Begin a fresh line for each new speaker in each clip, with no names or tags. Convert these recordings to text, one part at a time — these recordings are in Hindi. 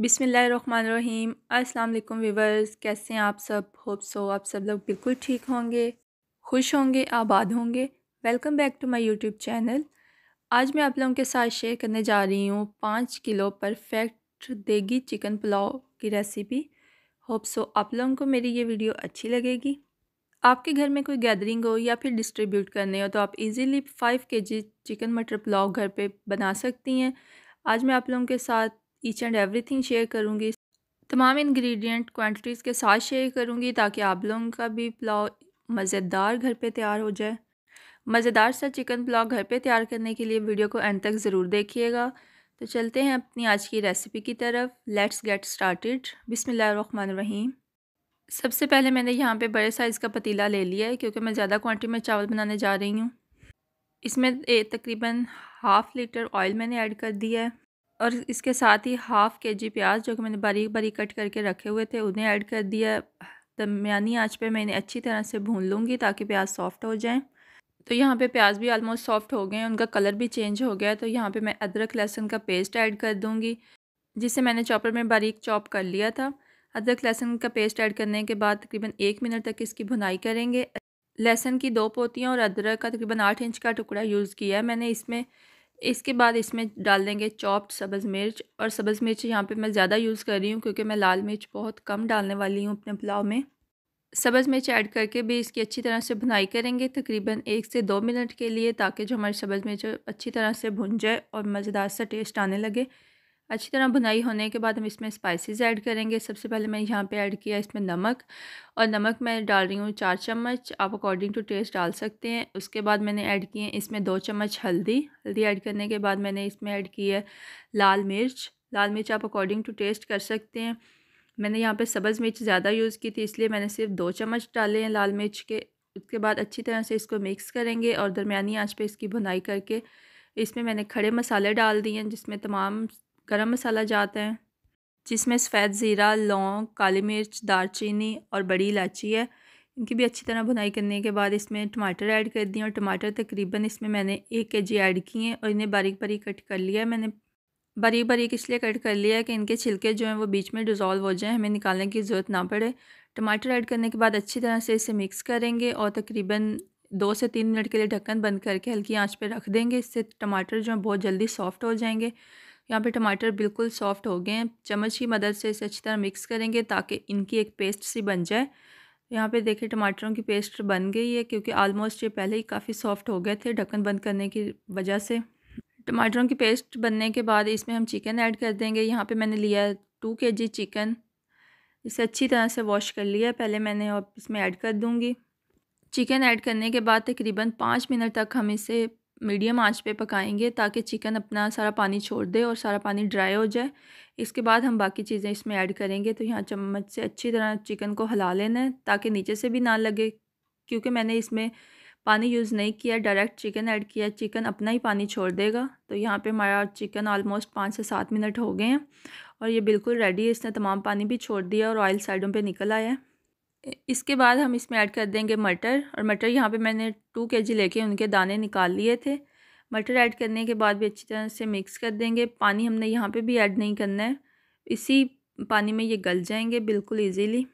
बिसमीम् अल्लाम वीवर्स कैसे हैं आप सब होप सो आप सब लोग बिल्कुल ठीक होंगे खुश होंगे आबाद होंगे welcome back to my YouTube channel आज मैं आप लोगों के साथ शेयर करने जा रही हूँ पाँच किलो परफेक्ट देगी चिकन पुलाव की रेसिपी होप सो आप लोगों को मेरी ये वीडियो अच्छी लगेगी आपके घर में कोई गैदरिंग हो या फिर डिस्ट्रीब्यूट करने हो तो आप इजीली फाइव जी चिकन मटर पुलाव घर पर बना सकती हैं आज मैं आप लोगों के साथ ईच एंड एवरीथिंग शेयर करूँगी तमाम इंग्रेडिएंट क्वांटिटीज़ के साथ शेयर करूँगी ताकि आप लोगों का भी पुलाव मज़ेदार घर पे तैयार हो जाए मज़ेदार सा चिकन पुलाव घर पे तैयार करने के लिए वीडियो को एंड तक ज़रूर देखिएगा तो चलते हैं अपनी आज की रेसिपी की तरफ लेट्स गेट स्टार्टेड बिसमीम सबसे पहले मैंने यहाँ पे बड़े साइज़ का पतीला ले लिया है क्योंकि मैं ज़्यादा क्वांटिटी में चावल बनाने जा रही हूँ इसमें तकरीबन हाफ़ लीटर ऑयल मैंने ऐड कर दिया है और इसके साथ ही हाफ़ के जी प्याज जो कि मैंने बारीक बारीक कट करके रखे हुए थे उन्हें ऐड कर दिया दरमियानी तो आँच पे मैं इन्हें अच्छी तरह से भून लूँगी ताकि प्याज सॉफ्ट हो जाएँ तो यहाँ पे प्याज भी आलमोस्ट सॉफ्ट हो गए हैं उनका कलर भी चेंज हो गया है तो यहाँ पे मैं अदरक लहसुन का पेस्ट ऐड कर दूँगी जिसे मैंने चॉपर में बारीक चॉप कर लिया था अदरक लहसुन का पेस्ट ऐड करने के बाद तकरीबन एक मिनट तक इसकी भुनाई करेंगे लहसुन की दो पोतियाँ और अदरक का तकरीबन आठ इंच का टुकड़ा यूज़ किया है मैंने इसमें इसके बाद इसमें डाल देंगे चॉप्ड सब्ज़ मिर्च और सब्ज़ मिर्च यहाँ पे मैं ज़्यादा यूज़ कर रही हूँ क्योंकि मैं लाल मिर्च बहुत कम डालने वाली हूँ अपने पुलाव में सब्ज़ मिर्च ऐड करके भी इसकी अच्छी तरह से भुनाई करेंगे तकरीबन एक से दो मिनट के लिए ताकि जो हमारी सब्ज़ मिर्च अच्छी तरह से भुन जाए और मज़ेदार सा टेस्ट आने लगे अच्छी तरह भुनाई होने के बाद हम इसमें स्पाइसेस ऐड करेंगे सबसे पहले मैं यहाँ पे ऐड किया इसमें नमक और नमक मैं डाल रही हूँ चार चम्मच आप अकॉर्डिंग टू टेस्ट डाल सकते हैं उसके बाद मैंने ऐड किए इसमें दो चम्मच हल्दी हल्दी ऐड करने के बाद मैंने इसमें ऐड की है लाल मिर्च लाल मिर्च आप अकॉर्डिंग टू टेस्ट कर सकते हैं मैंने यहाँ पर सब्ज़ मिर्च ज़्यादा यूज़ की थी इसलिए मैंने सिर्फ दो चम्मच डाले हैं लाल मिर्च के उसके बाद अच्छी तरह से इसको मिक्स करेंगे और दरमिया आँच पर इसकी भुनाई करके इसमें मैंने खड़े मसाले डाल दिए हैं जिसमें तमाम गरम मसाला जाता है जिसमें सफ़ेद ज़ीरा लौंग काली मिर्च दालचीनी और बड़ी इलायची है इनकी भी अच्छी तरह भुनाई करने के बाद इसमें टमाटर ऐड कर दिए और टमाटर तकरीबन इसमें मैंने एक के जी ऐड किए हैं और इन्हें बारीक बारीक कट कर लिया है मैंने बारीक बारीक इसलिए कट कर लिया है कि इनके छिलके जो हैं वो बीच में डिज़ोल्व हो जाएँ हमें निकालने की ज़रूरत ना पड़े टमाटर ऐड करने के बाद अच्छी तरह से इसे मिक्स करेंगे और तकरीबन दो से तीन मिनट के लिए ढक्कन बंद करके हल्की आँच पर रख देंगे इससे टमाटर जो हैं बहुत जल्दी सॉफ्ट हो जाएंगे यहाँ पे टमाटर बिल्कुल सॉफ्ट हो गए हैं चम्मच की मदद से इसे अच्छी तरह मिक्स करेंगे ताकि इनकी एक पेस्ट सी बन जाए यहाँ पे देखिए टमाटरों की पेस्ट बन गई है क्योंकि आलमोस्ट ये पहले ही काफ़ी सॉफ्ट हो गए थे ढक्कन बंद करने की वजह से टमाटरों की पेस्ट बनने के बाद इसमें हम चिकन ऐड कर देंगे यहाँ पर मैंने लिया टू के जी चिकन इसे अच्छी तरह से वॉश कर लिया पहले मैंने अब इसमें ऐड कर दूँगी चिकन ऐड करने के बाद तकरीबन पाँच मिनट तक हम इसे मीडियम आंच पे पकाएंगे ताकि चिकन अपना सारा पानी छोड़ दे और सारा पानी ड्राई हो जाए इसके बाद हम बाकी चीज़ें इसमें ऐड करेंगे तो यहाँ चम्मच से अच्छी तरह चिकन को हिला लेना है ताकि नीचे से भी ना लगे क्योंकि मैंने इसमें पानी यूज़ नहीं किया डायरेक्ट चिकन ऐड किया चिकन अपना ही पानी छोड़ देगा तो यहाँ पे हमारा चिकन ऑलमोस्ट पाँच से सात मिनट हो गए हैं और ये बिल्कुल रेडी है इसने तमाम पानी भी छोड़ दिया और ऑयल साइडों पे निकल आया है इसके बाद हम इसमें ऐड कर देंगे मटर और मटर यहाँ पे मैंने टू के जी लेके उनके दाने निकाल लिए थे मटर ऐड करने के बाद भी अच्छी तरह से मिक्स कर देंगे पानी हमने यहाँ पे भी ऐड नहीं करना है इसी पानी में ये गल जाएंगे बिल्कुल इजीली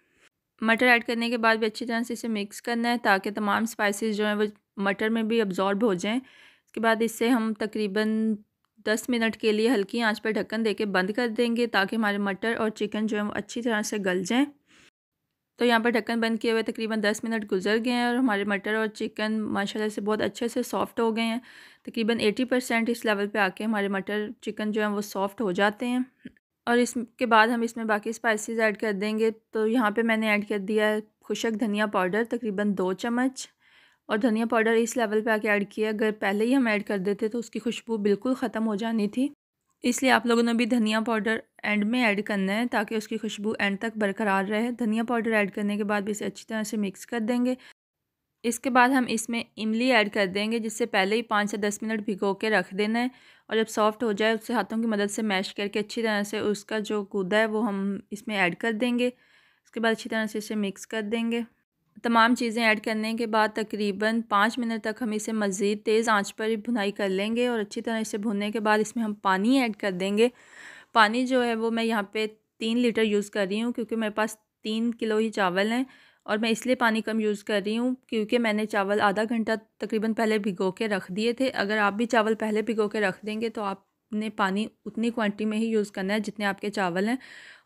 मटर ऐड करने के बाद भी अच्छी तरह से इसे मिक्स करना है ताकि तमाम स्पाइसेस जो हैं वो मटर में भी अब्जॉर्ब हो जाएँ इसके बाद इसे हम तकरीबन दस मिनट के लिए हल्की आँच पर ढक्कन दे बंद कर देंगे ताकि हमारे मटर और चिकन जो है वो अच्छी तरह से गल जाएँ तो यहाँ पर ढक्कन बंद किए हुए तकरीबन दस मिनट गुजर गए हैं और हमारे मटर और चिकन माशाल्लाह से बहुत अच्छे से सॉफ़्ट हो गए हैं तकरीबन एटी परसेंट इस लेवल पे आके हमारे मटर चिकन जो है वो सॉफ़्ट हो जाते हैं और इसके बाद हम इसमें बाकी स्पाइसेस ऐड कर देंगे तो यहाँ पे मैंने ऐड कर दिया है खुशक धनिया पाउडर तकरीबन दो चम्मच और धनिया पाउडर इस लेवल पर आके ऐड किया अगर पहले ही हम ऐड कर देते तो उसकी खुशबू बिल्कुल ख़त्म हो जानी थी इसलिए आप लोगों ने भी धनिया पाउडर एंड में ऐड करना है ताकि उसकी खुशबू एंड तक बरकरार रहे धनिया पाउडर ऐड करने के बाद भी इसे अच्छी तरह से मिक्स कर देंगे इसके बाद हम इसमें इमली ऐड कर देंगे जिससे पहले ही पाँच से दस मिनट भिगो के रख देना है और जब सॉफ्ट हो जाए उससे हाथों की मदद से मैश करके अच्छी तरह से उसका जो गूदा है वो हम इसमें ऐड कर देंगे उसके बाद अच्छी तरह से इसे मिक्स कर देंगे तमाम चीज़ें ऐड करने के बाद तकरीबन पाँच मिनट तक हम इसे मज़ीद तेज़ आंच पर ही भुनाई कर लेंगे और अच्छी तरह इसे भुनने के बाद इसमें हम पानी ऐड कर देंगे पानी जो है वो मैं यहाँ पे तीन लीटर यूज़ कर रही हूँ क्योंकि मेरे पास तीन किलो ही चावल हैं और मैं इसलिए पानी कम यूज़ कर रही हूँ क्योंकि मैंने चावल आधा घंटा तकरीबन पहले भिगो के रख दिए थे अगर आप भी चावल पहले भिगो के रख देंगे तो आप आपने पानी उतनी क्वांटिटी में ही यूज़ करना है जितने आपके चावल हैं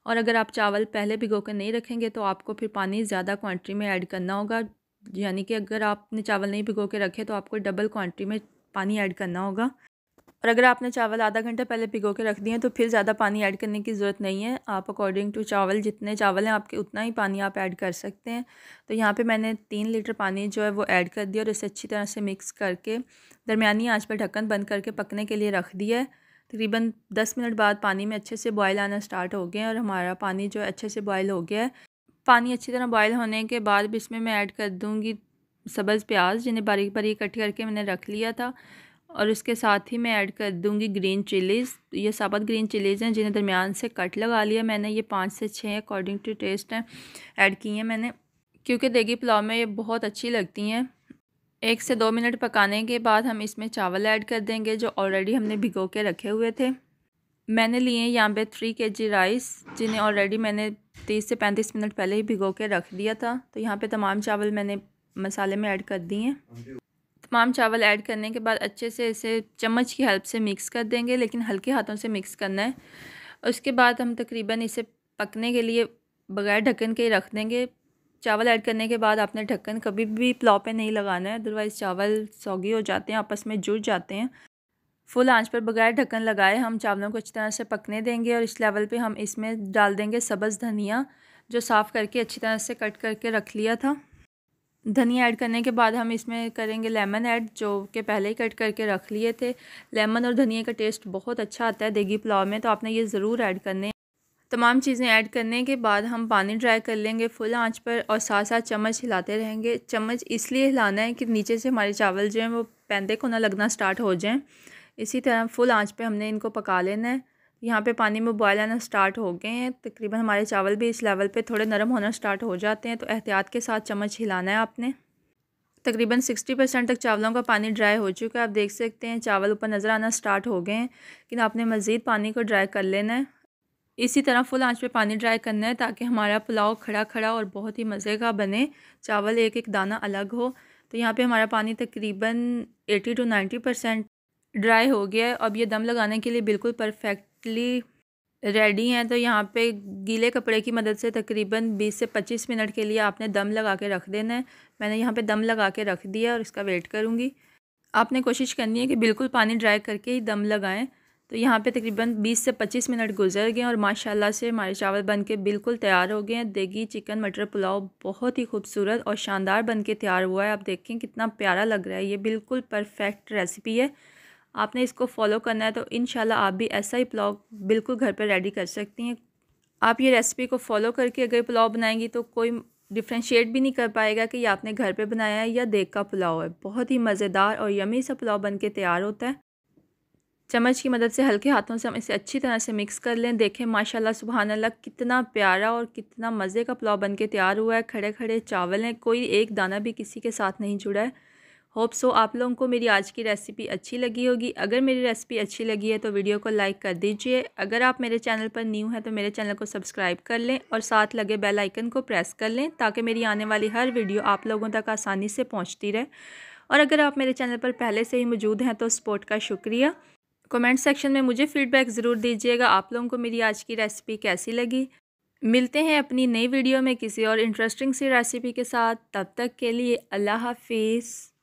और अगर आप चावल पहले भिगो कर नहीं रखेंगे तो आपको फिर पानी ज़्यादा क्वांटिटी में ऐड करना होगा यानी कि अगर आपने चावल नहीं भिगो के रखे तो आपको डबल क्वान्टिटी में पानी ऐड करना होगा और अगर आपने चावल आधा घंटा पहले भिगो के रख दिए हैं तो फिर ज़्यादा पानी ऐड करने की ज़रूरत नहीं है आप अकॉर्डिंग टू चावल जितने चावल हैं आपके उतना ही पानी आप ऐड कर सकते हैं तो यहाँ पे मैंने तीन लीटर पानी जो है वो ऐड कर दिया और इसे अच्छी तरह से मिक्स करके दरमिया आंच पर ढक्कन बंद करके पकने के लिए रख दिया है तकरीबन दस मिनट बाद पानी में अच्छे से बॉयल आना स्टार्ट हो गया और हमारा पानी जो अच्छे से बॉयल हो गया है पानी अच्छी तरह बॉयल होने के बाद भी इसमें मैं ऐड कर दूँगी सब्ज़ प्याज जिन्हें बारीक बारीक कट करके मैंने रख लिया था और उसके साथ ही मैं ऐड कर दूंगी ग्रीन चिलीज़ ये साबत ग्रीन चिलीज़ हैं जिन्हें दरमियान से कट लगा लिया मैंने ये पाँच से छः अकॉर्डिंग टू टेस्ट हैं ऐड की हैं मैंने क्योंकि देगी पुलाव में ये बहुत अच्छी लगती हैं एक से दो मिनट पकाने के बाद हम इसमें चावल ऐड कर देंगे जो ऑलरेडी हमने भिगो के रखे हुए थे मैंने लिए यहाँ पे थ्री के जी राइस जिन्हें ऑलरेडी मैंने तीस से पैंतीस मिनट पहले ही भिगो के रख दिया था तो यहाँ पे तमाम चावल मैंने मसाले में ऐड कर दिए तमाम चावल ऐड करने के बाद अच्छे से इसे चम्मच की हेल्प से मिक्स कर देंगे लेकिन हल्के हाथों से मिक्स करना है उसके बाद हम तकरीबन इसे पकने के लिए बगैर ढक्कन के ही रख देंगे चावल ऐड करने के बाद आपने ढक्कन कभी भी पुलाव पे नहीं लगाना है अदरवाइज़ चावल सौगी हो जाते हैं आपस में जुड़ जाते हैं फुल आंच पर बगैर ढक्कन लगाए हम चावलों को अच्छी तरह से पकने देंगे और इस लेवल पे हम इसमें डाल देंगे सब्ज़ धनिया जो साफ़ करके अच्छी तरह से कट करके रख लिया था धनिया ऐड करने के बाद हम इसमें करेंगे लेमन ऐड जो कि पहले ही कट करके रख लिए थे लेमन और धनिया का टेस्ट बहुत अच्छा आता है देगी पुलाव में तो आपने ये ज़रूर ऐड करने तमाम चीज़ें ऐड करने के बाद हम पानी ड्राई कर लेंगे फुल आंच पर और साथ साथ चम्मच हिलाते रहेंगे चम्मच इसलिए हिलाना है कि नीचे से हमारे चावल जो हैं वो पैंदे को ना लगना स्टार्ट हो जाएं इसी तरह फुल आंच पे हमने इनको पका लेना है यहाँ पे पानी में बॉयल आना स्टार्ट हो गए हैं तकरीबन हमारे चावल भी इस लेवल पर थोड़े नरम होना स्टार्ट हो जाते हैं तो एहतियात के साथ चम्मच हिलाना है आपने तकरीबन सिक्सटी परसेंट तक चावलों का पानी ड्राई हो चुका है आप देख सकते हैं चावल ऊपर नज़र आना स्टार्ट हो गए हैं लेकिन आपने मज़ीद पानी को ड्राई कर लेना है इसी तरह फुल आंच पे पानी ड्राई करना है ताकि हमारा पुलाव खड़ा खड़ा और बहुत ही मज़े का बने चावल एक एक दाना अलग हो तो यहाँ पे हमारा पानी तकरीबन 80 टू 90 परसेंट ड्राई हो गया है अब ये दम लगाने के लिए बिल्कुल परफेक्टली रेडी हैं तो यहाँ पे गीले कपड़े की मदद से तकरीबन 20 से 25 मिनट के लिए आपने दम लगा के रख देना है मैंने यहाँ पे दम लगा के रख दिया और इसका वेट करूँगी आपने कोशिश करनी है कि बिल्कुल पानी ड्राई करके ही दम लगाएं तो यहाँ पे तकरीबन 20 से 25 मिनट गुजर गए और माशाल्लाह से हमारे चावल बन के बिल्कुल तैयार हो गए हैं देगी चिकन मटर पुलाव बहुत ही खूबसूरत और शानदार बन के तैयार हुआ है आप देखें कितना प्यारा लग रहा है ये बिल्कुल परफेक्ट रेसिपी है आपने इसको फॉलो करना है तो इन आप भी ऐसा ही पुलाव बिल्कुल घर पर रेडी कर सकती हैं आप ये रेसिपी को फॉलो करके अगर पुलाव बनाएंगी तो कोई डिफ्रेंशिएट भी नहीं कर पाएगा कि ये आपने घर पे बनाया है या देख का पुलाव है बहुत ही मज़ेदार और यमी सा पुलाव बन के तैयार होता है चम्मच की मदद से हल्के हाथों से हम इसे अच्छी तरह से मिक्स कर लें देखें माशाल्लाह सुबहान अल्लाह कितना प्यारा और कितना मज़े का पुलाव बन के तैयार हुआ है खड़े खड़े चावल हैं कोई एक दाना भी किसी के साथ नहीं जुड़ा है होप सो आप लोगों को मेरी आज की रेसिपी अच्छी लगी होगी अगर मेरी रेसिपी अच्छी लगी है तो वीडियो को लाइक कर दीजिए अगर आप मेरे चैनल पर न्यू हैं तो मेरे चैनल को सब्सक्राइब कर लें और साथ लगे बेल आइकन को प्रेस कर लें ताकि मेरी आने वाली हर वीडियो आप लोगों तक आसानी से पहुँचती रहे और अगर आप मेरे चैनल पर पहले से ही मौजूद हैं तो सपोर्ट का शुक्रिया कमेंट सेक्शन में मुझे फ़ीडबैक ज़रूर दीजिएगा आप लोगों को मेरी आज की रेसिपी कैसी लगी मिलते हैं अपनी नई वीडियो में किसी और इंटरेस्टिंग सी रेसिपी के साथ तब तक के लिए अल्लाह हाफिज़